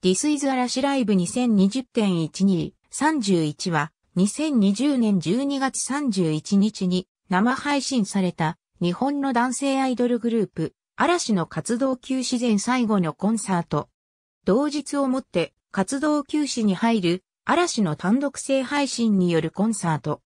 This is Arash Live 2020.1231は2020年12月31日に生配信された日本の男性アイドルグループ嵐の活動休止前最後のコンサート。同日をもって活動休止に入る嵐の単独性配信によるコンサート。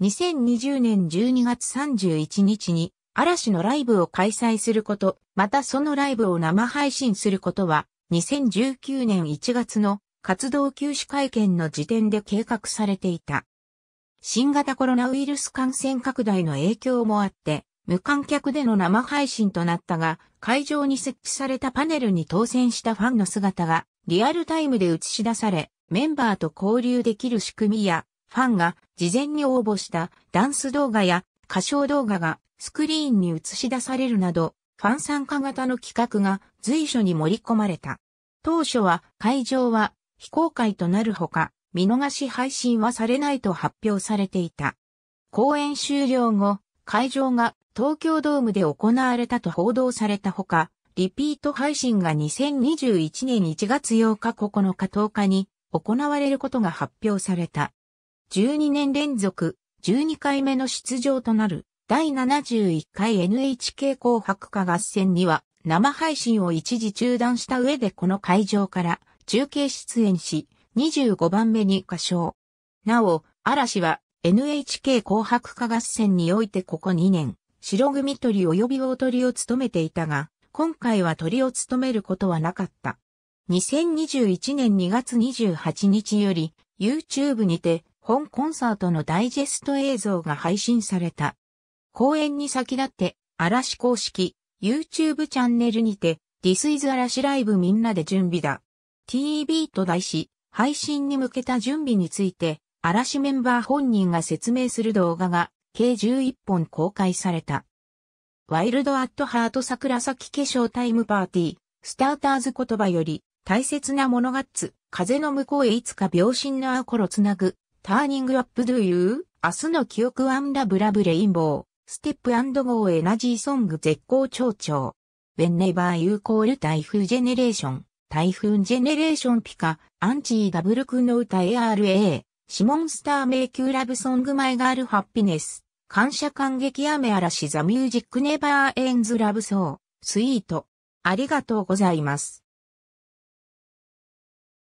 2020年12月31日に嵐のライブを開催すること、またそのライブを生配信することは2019年1月の活動休止会見の時点で計画されていた。新型コロナウイルス感染拡大の影響もあって、無観客での生配信となったが、会場に設置されたパネルに当選したファンの姿がリアルタイムで映し出され、メンバーと交流できる仕組みや、ファンが事前に応募したダンス動画や歌唱動画がスクリーンに映し出されるなど、ファン参加型の企画が随所に盛り込まれた。当初は会場は非公開となるほか、見逃し配信はされないと発表されていた。公演終了後、会場が東京ドームで行われたと報道されたほか、リピート配信が2021年1月8日9日10日に行われることが発表された。12年連続12回目の出場となる第71回 NHK 紅白歌合戦には生配信を一時中断した上でこの会場から中継出演し、25番目に歌唱。なお、嵐は NHK 紅白歌合戦においてここ2年、白組鳥及び大鳥を務めていたが、今回は鳥を務めることはなかった。2021年2月28日より、YouTube にて、本コンサートのダイジェスト映像が配信された。公演に先立って、嵐公式、YouTube チャンネルにて、This is 嵐ライブみんなで準備だ。TV と題し、配信に向けた準備について、嵐メンバー本人が説明する動画が、計11本公開された。ワイルドアットハート桜咲化粧タイムパーティー、スターターズ言葉より、大切なものガッツ、風の向こうへいつか秒針のあコロつなぐ、ターニングアップドゥユー、明日の記憶アンラブラブレインボー。ステップゴーエナジーソング絶好調調。Whenever You Call 台風ジェネレーション、台風ジェネレーションピカ、アンチーダブルクの歌 ARA、シモンスター迷宮ラブソングマイガールハッピネス、感謝感激雨嵐ザミュージックネバーエンズラブソー、スイート。ありがとうございます。